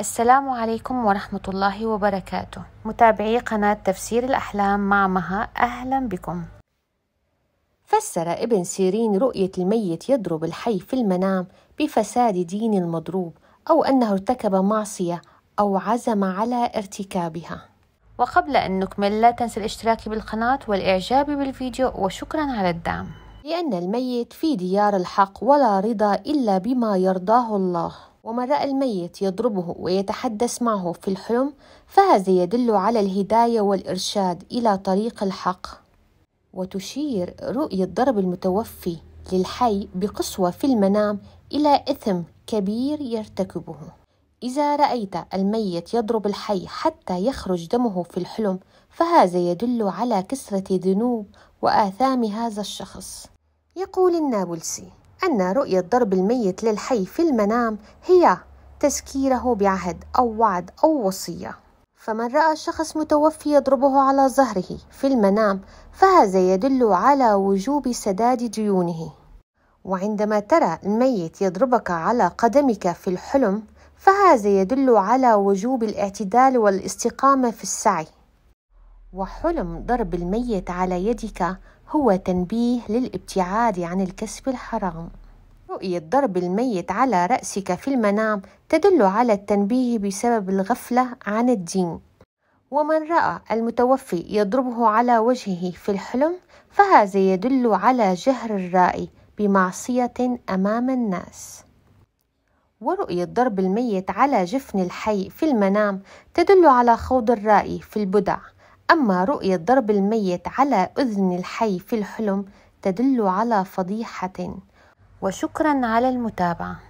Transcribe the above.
السلام عليكم ورحمة الله وبركاته متابعي قناة تفسير الأحلام مع مها أهلا بكم فسر ابن سيرين رؤية الميت يضرب الحي في المنام بفساد دين المضروب أو أنه ارتكب معصية أو عزم على ارتكابها وقبل أن نكمل لا تنسى الاشتراك بالقناة والإعجاب بالفيديو وشكرا على الدعم لأن الميت في ديار الحق ولا رضا إلا بما يرضاه الله ومن رأى الميت يضربه ويتحدث معه في الحلم فهذا يدل على الهداية والإرشاد إلى طريق الحق وتشير رؤية ضرب المتوفي للحي بقسوة في المنام إلى إثم كبير يرتكبه إذا رأيت الميت يضرب الحي حتى يخرج دمه في الحلم فهذا يدل على كثرة ذنوب وآثام هذا الشخص يقول النابلسي أن رؤية ضرب الميت للحي في المنام هي تذكيره بعهد أو وعد أو وصية فمن رأى شخص متوفي يضربه على ظهره في المنام فهذا يدل على وجوب سداد ديونه وعندما ترى الميت يضربك على قدمك في الحلم فهذا يدل على وجوب الاعتدال والاستقامة في السعي وحلم ضرب الميت على يدك هو تنبيه للابتعاد عن الكسب الحرام رؤية ضرب الميت على رأسك في المنام تدل على التنبيه بسبب الغفلة عن الدين ومن رأى المتوفي يضربه على وجهه في الحلم فهذا يدل على جهر الرائي بمعصية أمام الناس ورؤية ضرب الميت على جفن الحي في المنام تدل على خوض الرائي في البدع أما رؤية ضرب الميت على أذن الحي في الحلم تدل على فضيحة وشكرا على المتابعه